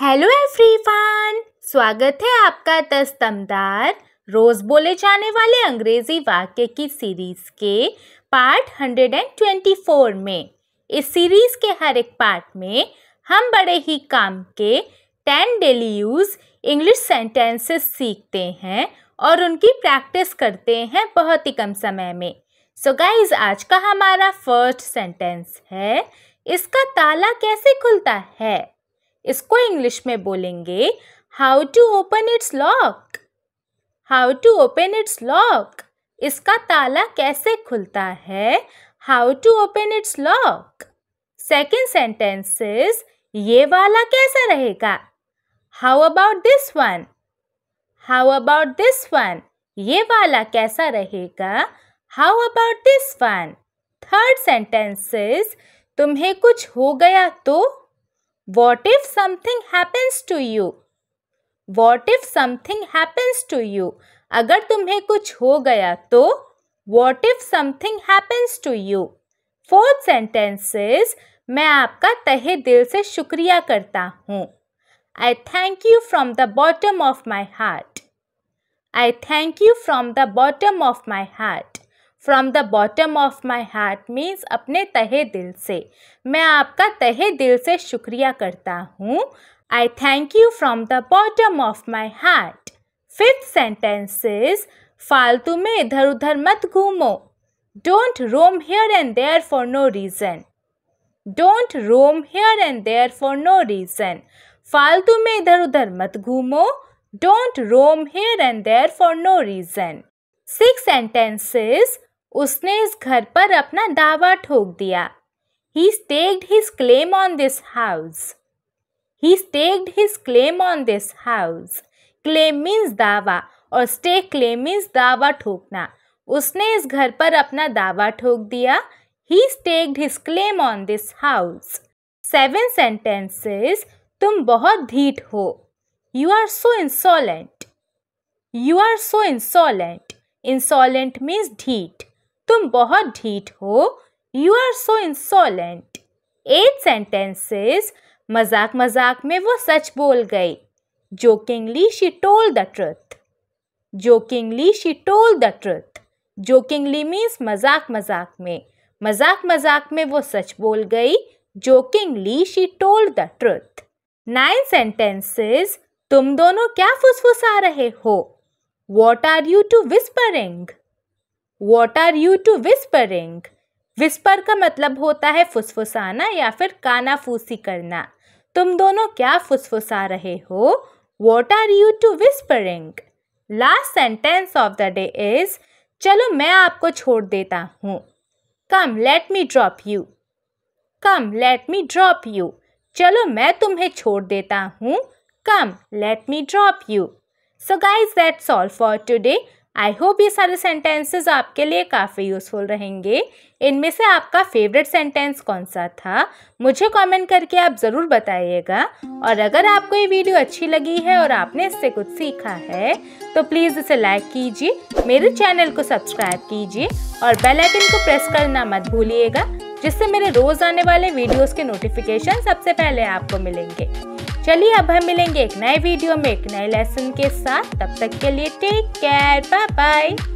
Hello everyone स्वागत है आपका दस दमदार रोज बोले जाने वाले अंग्रेजी वाक्य की सीरीज के पार्ट 124 में इस सीरीज के हर एक पार्ट में हम बड़े ही काम के ten daily use English sentences सीखते हैं और उनकी प्रैक्टिस करते हैं बहुत ही कम समय में सो so गाइज आज का हमारा फर्स्ट सेंटेंस है इसका ताला कैसे खुलता है इसको इंग्लिश में बोलेंगे how to open its lock how to open its lock इसका ताला कैसे खुलता है how to open its lock second sentence is ये वाला कैसा रहेगा how about this one how about this one ये वाला कैसा रहेगा how about this one third sentence is तुम्हें कुछ हो गया तो What if something happens to you? What if something happens to you? अगर तुम्हें कुछ हो गया तो What if something happens to you? Fourth sentence is मैं आपका तहे दिल से शुक्रिया करता हूँ I thank you from the bottom of my heart. I thank you from the bottom of my heart. From the bottom of my heart means अपने तहे दिल से मैं आपका तहे दिल से शुक्रिया करता हूँ I thank you from the bottom of my heart fifth sentence is फालतू में इधर उधर मत घूमो don't roam here and there for no reason don't roam here and there for no reason फालतू में इधर उधर मत घूमो don't roam here and there for no reason six sentences उसने इस घर पर अपना दावा ठोक दिया he staked his claim on this house he staked his claim on this house claim means दावा और स्टेक क्लेम मीन्स दावा ठोकना उसने इस घर पर अपना दावा ठोक दिया he staked his claim on this house seven sentences तुम बहुत धीट हो you are so insolent you are so insolent insolent means ढीट तुम बहुत ढीठ हो you are so insolent eight sentences मजाक मजाक में वो सच बोल गई jokingly she told the truth jokingly she told the truth jokingly means मजाक मजाक में मजाक मजाक में वो सच बोल गई jokingly she told the truth nine sentences तुम दोनों क्या फुसफुसा रहे हो what are you two whispering what are you two whispering whisper का मतलब होता है फुसफुसाना या फिर कानाफूसी करना तुम दोनों क्या फुसफुसा रहे हो what are you two whispering last sentence of the day is चलो मैं आपको छोड़ देता हूँ come let me drop you come let me drop you चलो मैं तुम्हें छोड़ देता हूँ come let me drop you so guys that's all for today I hope ये सारे सेंटेंसेस आपके लिए काफ़ी यूज़फुल रहेंगे इनमें से आपका फेवरेट सेंटेंस कौन सा था मुझे कमेंट करके आप ज़रूर बताइएगा और अगर आपको ये वीडियो अच्छी लगी है और आपने इससे कुछ सीखा है तो प्लीज़ इसे लाइक कीजिए मेरे चैनल को सब्सक्राइब कीजिए और बेल आइकन को प्रेस करना मत भूलिएगा जिससे मेरे रोज़ आने वाले वीडियोस के नोटिफिकेशन सबसे पहले आपको मिलेंगे चलिए अब हम मिलेंगे एक नए वीडियो में एक नए लेसन के साथ तब तक के लिए टेक केयर बाय बाय